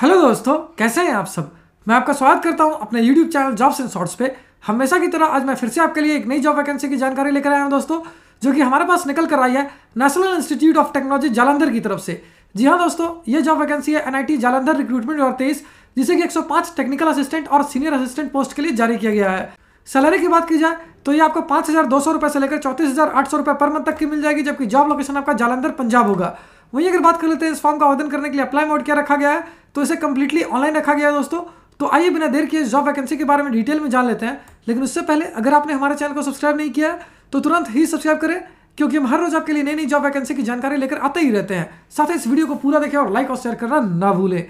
hello दोस्तों कैसे हैं आप सब मैं आपका स्वागत करता हूं अपने YouTube channel jobs and shorts पे हमेशा की तरह आज मैं फिर से आपके लिए एक नई जॉब वैकेंसी की जानकारी लेकर आया हूं दोस्तों जो कि हमारे पास निकल कर आई है national institute of technology Jalandhar की तरफ से जी हाँ दोस्तों ये जॉब वैकेंसी है एनआईटी जालंधर रिक्रूटमेंट और तेईस जिसे कि एक टेक्निकल असिस्टेंट और सीनियर असिस्टेंट पोस्ट के लिए जारी किया गया है सैलरी की बात की जाए तो ये आपको पाँच हज़ार दो सौ रुपये से लेकर चौंतीस हज़ार आठ सौ रुपये पर मंथ तक की मिल जाएगी जबकि जॉब लोकेशन आपका जालंधर पंजाब होगा वहीं अगर बात कर लेते हैं इस फॉर्म का आवेदन करने के लिए अप्लाई मोड क्या रखा गया है तो इसे कंप्लीटली ऑनलाइन रखा गया है दोस्तों तो आइए बिना देर किए जॉब वैकेंसी के बारे में डिटेल में जान लेते हैं लेकिन उससे पहले अगर आपने हमारे चैनल को सब्सक्राइब नहीं किया तो तुरंत ही सब्सक्राइब करें क्योंकि हम हर रोज आपके लिए नई नई जॉब वैकेंसी की जानकारी लेकर आते ही रहते हैं साथ ही इस वीडियो को पूरा देखें और लाइक और शेयर करना ना भूलें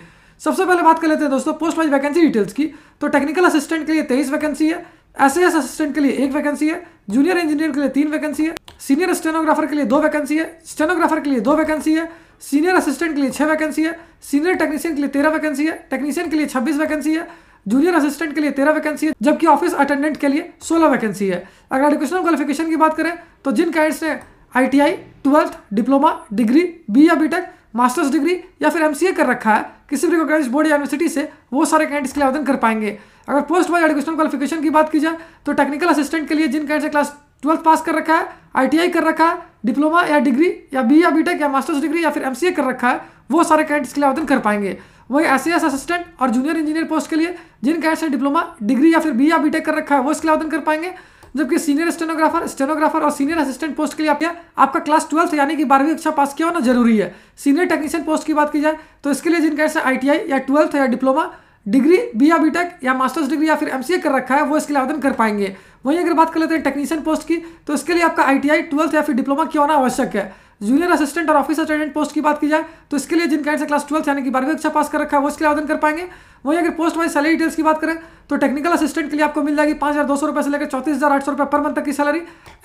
सबसे पहले बात कर लेते हैं दोस्तों पोस्ट वाइज वैकेंसी डिटेल्स की तो टेक्निकल असिस्टेंट के लिए तेईस वैकेंसी है एस असिस्टेंट के लिए एक वैकेंसी है जूनियर इंजीनियर के लिए तीन वैकेंसी है सीनियर स्टेनोग्राफर के लिए दो वैकेंसी है स्टेनोग्राफर के लिए दो वैकेंसी है सीनियर असिस्टेंट के लिए छह वैकेंसी है सीनियर टेक्नीशियन के लिए तेरह वैकेंसी है टेक्नीशियन के लिए छब्बीस वैकेंसी है जूनियर असिस्टेंट के लिए तेरह वैकेंसी है जबकि ऑफिस अटेंडेंट के लिए सोलह वैकेंसी है अगर एडुकेशनल क्वालिफिकेशन की बात करें तो जिन कैंड्स ने I T I twelfth diploma degree B या बीटेक मास्टर्स डिग्री या फिर एम कर रखा है किसी भी रिकॉग्नाइज बोर्ड या यूनिवर्सिटी से वो सारे कैंडिडेट्स के लिए आवेदन कर पाएंगे अगर पोस्ट वाइज एडुकेशनल क्वालिफिकेशन की बात की जाए तो टेक्निकल असिस्टेंट के लिए जिन से क्लास ट्वेल्थ पास कर रखा है आई कर रखा है डिप्लोमा या डिग्री या बी या बी या मास्टर्स डिग्री या फिर एम कर रखा है वो सारे कैंडिडेट्स के लिए आवेदन कर पाएंगे वही एस एस असिस्टेंट और जूनियर इंजीनियर पोस्ट के लिए जिन कैंडिडेट्स ने डिप्लोमा डिग्री या फिर बी या बी कर रखा है वो इसके लिए आवेदन कर पाएंगे जबकि सीनियर स्टेनोग्राफर स्टेनोग्राफर और सीनियर असिस्टेंट पोस्ट के लिए आपके आपका क्लास ट्वेल्थ यानी कि बारहवीं कक्षा पास किया होना जरूरी है सीनियर टेक्नीशियन पोस्ट की बात की जाए तो इसके लिए जिनका ऐसे आई या ट्वेल्थ या डिप्लोमा डिग्री बी या बीटेक या मास्टर्स डिग्री या फिर एमसीए कर रखा है वो इसके लिए आवेदन कर पाएंगे वहीं अगर बात कर लेते हैं टेक्नीशियन पोस्ट की तो इसके लिए आपका आई टी या फिर डिप्लोमा किया होना आवश्यक है जूनियर असिस्टेंट और ऑफिस अटेंडेंट पोस्ट की बात की जाए तो इसके लिए जिन कैंडिडेट से क्लास ट्वेल्थ यानी कि बारहवीं कक्षा पास कर रखा है वो इसके लिए आवेदन कर पाएंगे वहीं अगर पोस्ट वाइज सैलरी डिटेल्स की बात करें तो टेक्निकल असिस्टेंट के लिए आपको मिल जाएगी पाँच हज़ार दो सौ रुपये से लेकर चौतीस हज़ार आठ सौ रुपये पर मंथ तक की सैलरी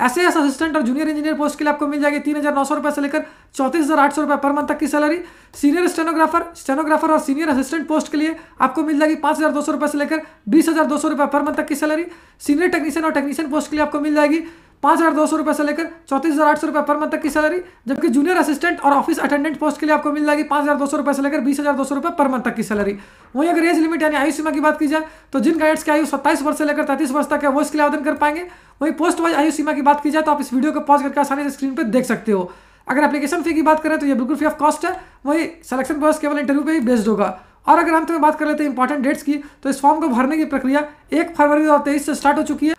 ऐसे एस असिस्टेंट और जूनियर इंजीनियर पोस्ट के लिए आपको मिल जाएगी तीन हज़ार नौ सौ रुपये से लेकर चौतीस हज़ार आठ सौ रुपये पर मंथ तक की सैलरी सीनियर स्टेनोग्राफर स्टेनोग्राफर और सीनियर असिस्टेंट पोस्ट के लिए आपको मिल जाएगी पाँच हज़ार दो सौ रुपये से लेकर बीस हज़ार दो सौ रुपये पर मंथ तक की सैलरी सीनियर टेक्नीशियन और टेक्नीशियन पोस्ट के लिए आपको मिल जाएगी पाँच हज़ार दो सौ रुपये से लेकर चौंतीस हज़ार आठ सौ रुपये पर मंथ तक की सैलरी जबकि जूनियर असिस्टेंट और ऑफिस अटेंडेंट पोस्ट के लिए आपको मिल जाएगी पाँच हज़ार दो सौ रुपये से लेकर बीस हज़ार दो सौ रुपये पर मंथ तक की सैलरी वहीं अगर एज लिमिट यानी आयु सीमा की बात की जाए तो जिन गाइड्स की आयु सत्ताईस वर्ष से लेकर तैतीस वर्ष तक है वो इसके लिए आवेदन कर पाएंगे वहीं पोस्ट वाइज आयु सीमा की बात की जाए तो आप इस वीडियो को पॉज करके आसानी से स्क्रीन पर देख सकते हो अगर एप्लीकेशन फी की बात करें तो ये बिल्कुल फ्री ऑफ कॉस्ट है वही सिलेक्शन प्रोसेस केवल इंटरव्यू पर ही बेस्ड होगा और अगर हम तुम्हें बात कर लेते हैं इंपॉर्टेंट डेट्स की तो इस फॉर्म को भरने की प्रक्रिया एक फरवरी दो से स्टार्ट हो चुकी है